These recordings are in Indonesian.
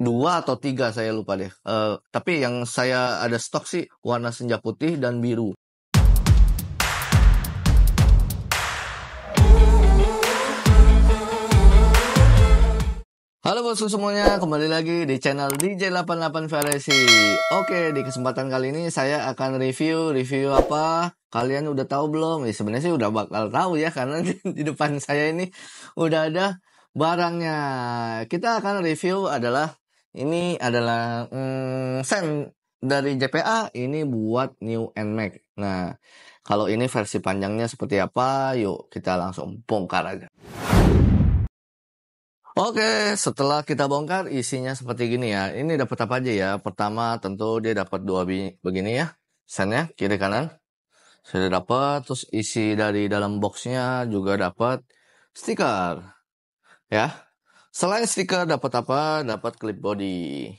dua atau tiga saya lupa deh. Uh, tapi yang saya ada stok sih warna senja putih dan biru. Halo bosku semuanya, kembali lagi di channel DJ88 Variasi. Oke, di kesempatan kali ini saya akan review, review apa? Kalian udah tahu belum? Ya, sebenarnya sih udah bakal tahu ya karena di, di depan saya ini udah ada barangnya. Kita akan review adalah ini adalah hmm, sen dari JPA ini buat new and Mac. Nah, kalau ini versi panjangnya seperti apa? Yuk kita langsung bongkar aja. Oke, setelah kita bongkar isinya seperti gini ya. Ini dapat apa aja ya? Pertama tentu dia dapat dua begini ya. ya kiri kanan. Sudah dapat terus isi dari dalam boxnya juga dapat stiker. Ya, Selain stiker dapat apa? Dapat clip body.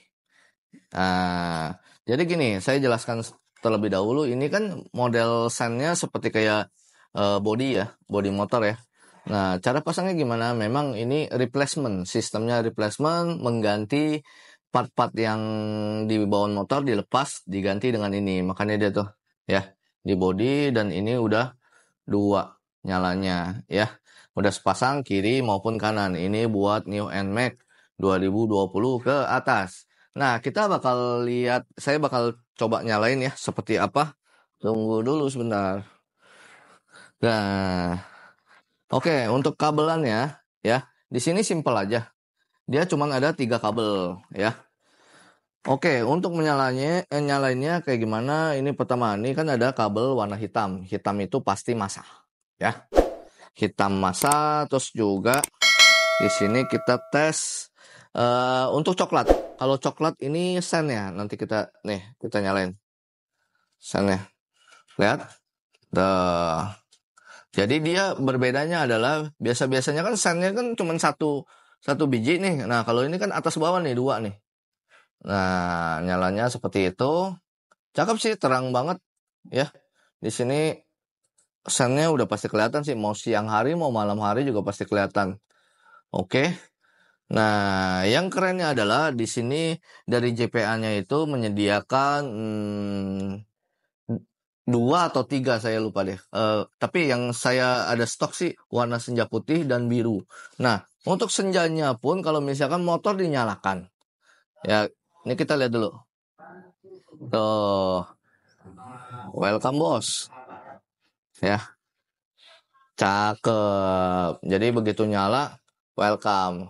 Nah, jadi gini, saya jelaskan terlebih dahulu ini kan model sennya seperti kayak uh, body ya, body motor ya. Nah, cara pasangnya gimana? Memang ini replacement, sistemnya replacement mengganti part-part yang di bawah motor dilepas diganti dengan ini. Makanya dia tuh ya di body dan ini udah dua nyalanya ya udah sepasang kiri maupun kanan. Ini buat new and Mac 2020 ke atas. Nah, kita bakal lihat, saya bakal coba nyalain ya, seperti apa. Tunggu dulu sebentar. Nah, oke, okay, untuk kabelannya ya, di sini simple aja. Dia cuma ada tiga kabel ya. Oke, okay, untuk menyalanya, eh, nyalainnya kayak gimana? Ini pertama, ini kan ada kabel warna hitam. Hitam itu pasti masa, ya hitam masa terus juga di sini kita tes uh, untuk coklat kalau coklat ini sen ya nanti kita nih kita nyalain ya. lihat the jadi dia berbedanya adalah biasa biasanya kan sennya kan cuma satu satu biji nih nah kalau ini kan atas bawah nih dua nih nah nyalanya seperti itu cakep sih terang banget ya di sini Kesannya udah pasti kelihatan sih, mau siang hari mau malam hari juga pasti kelihatan. Oke. Nah, yang kerennya adalah di sini dari JPA-nya itu menyediakan hmm, dua atau tiga saya lupa deh. Uh, tapi yang saya ada stok sih warna senja putih dan biru. Nah, untuk senjanya pun kalau misalkan motor dinyalakan, ya ini kita lihat dulu. Tuh, welcome bos ya cakep jadi begitu nyala welcome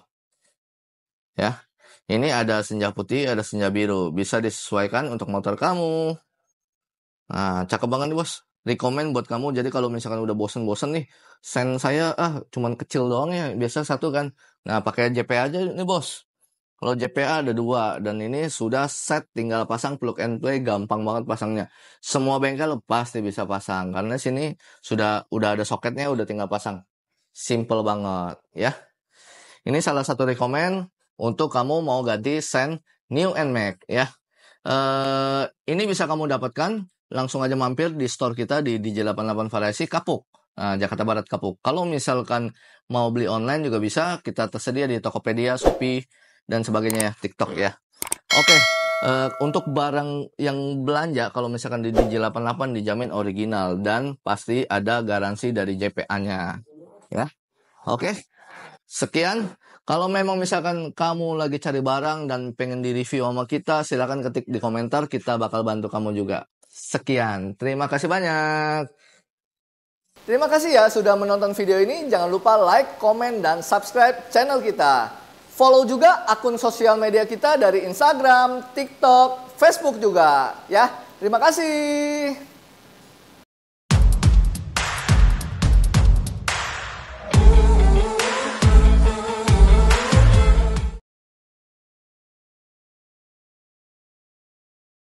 ya ini ada senja putih ada senja biru bisa disesuaikan untuk motor kamu nah cakep banget nih bos rekomend buat kamu jadi kalau misalkan udah bosen-bosen nih sen saya ah cuman kecil doang ya biasa satu kan nah pakai JP aja nih bos kalau JPA ada dua dan ini sudah set tinggal pasang plug and play gampang banget pasangnya. Semua bengkel pasti bisa pasang karena sini sudah udah ada soketnya udah tinggal pasang. Simple banget ya. Ini salah satu rekomend untuk kamu mau ganti sen new and mac ya. Uh, ini bisa kamu dapatkan langsung aja mampir di store kita di DJ88 Variasi Kapuk. Nah, Jakarta Barat Kapuk. Kalau misalkan mau beli online juga bisa, kita tersedia di Tokopedia, Shopee, dan sebagainya ya TikTok ya. Oke, okay. uh, eh, untuk barang yang belanja kalau misalkan di DJ88 dijamin original dan pasti ada garansi dari JPA-nya ya. Oke. Okay. Sekian kalau memang misalkan kamu lagi cari barang dan pengen di-review sama kita, silahkan ketik di komentar, kita bakal bantu kamu juga. Sekian, terima kasih banyak. Terima kasih ya sudah menonton video ini. Jangan lupa like, komen, dan subscribe channel kita. Follow juga akun sosial media kita dari Instagram, TikTok, Facebook juga ya. Terima kasih.